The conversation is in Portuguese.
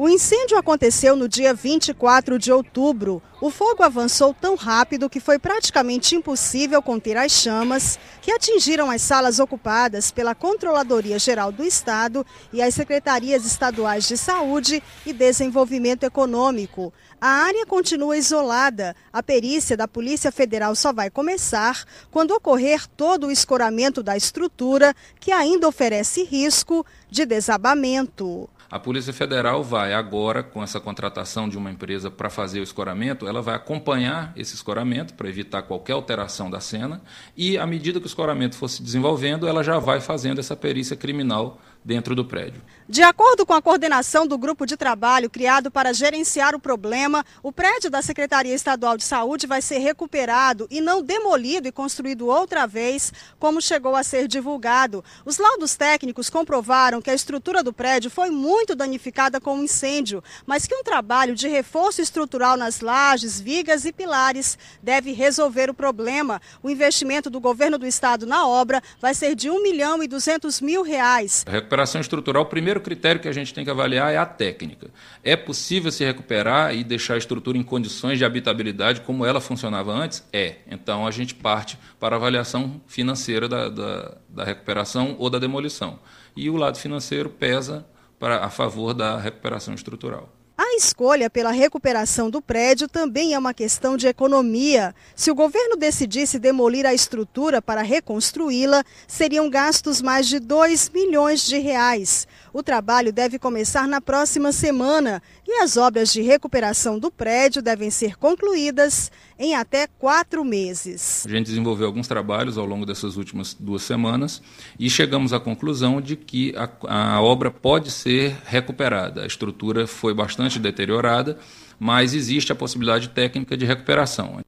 O incêndio aconteceu no dia 24 de outubro. O fogo avançou tão rápido que foi praticamente impossível conter as chamas, que atingiram as salas ocupadas pela Controladoria Geral do Estado e as secretarias estaduais de Saúde e Desenvolvimento Econômico. A área continua isolada. A perícia da Polícia Federal só vai começar quando ocorrer todo o escoramento da estrutura, que ainda oferece risco de desabamento. A Polícia Federal vai agora, com essa contratação de uma empresa para fazer o escoramento, ela vai acompanhar esse escoramento para evitar qualquer alteração da cena e, à medida que o escoramento for se desenvolvendo, ela já vai fazendo essa perícia criminal dentro do prédio. De acordo com a coordenação do grupo de trabalho criado para gerenciar o problema, o prédio da Secretaria Estadual de Saúde vai ser recuperado e não demolido e construído outra vez, como chegou a ser divulgado. Os laudos técnicos comprovaram que a estrutura do prédio foi muito danificada com o incêndio, mas que um trabalho de reforço estrutural nas lajes, vigas e pilares deve resolver o problema. O investimento do governo do estado na obra vai ser de 1 milhão e 200 mil reais. A recuperação estrutural, o primeiro critério que a gente tem que avaliar é a técnica. É possível se recuperar e deixar a estrutura em condições de habitabilidade como ela funcionava antes? É. Então a gente parte para a avaliação financeira da, da, da recuperação ou da demolição. E o lado financeiro pesa para, a favor da recuperação estrutural. A escolha pela recuperação do prédio também é uma questão de economia. Se o governo decidisse demolir a estrutura para reconstruí-la, seriam gastos mais de 2 milhões de reais. O trabalho deve começar na próxima semana e as obras de recuperação do prédio devem ser concluídas em até quatro meses. A gente desenvolveu alguns trabalhos ao longo dessas últimas duas semanas e chegamos à conclusão de que a, a obra pode ser recuperada. A estrutura foi bastante bastante deteriorada, mas existe a possibilidade técnica de recuperação.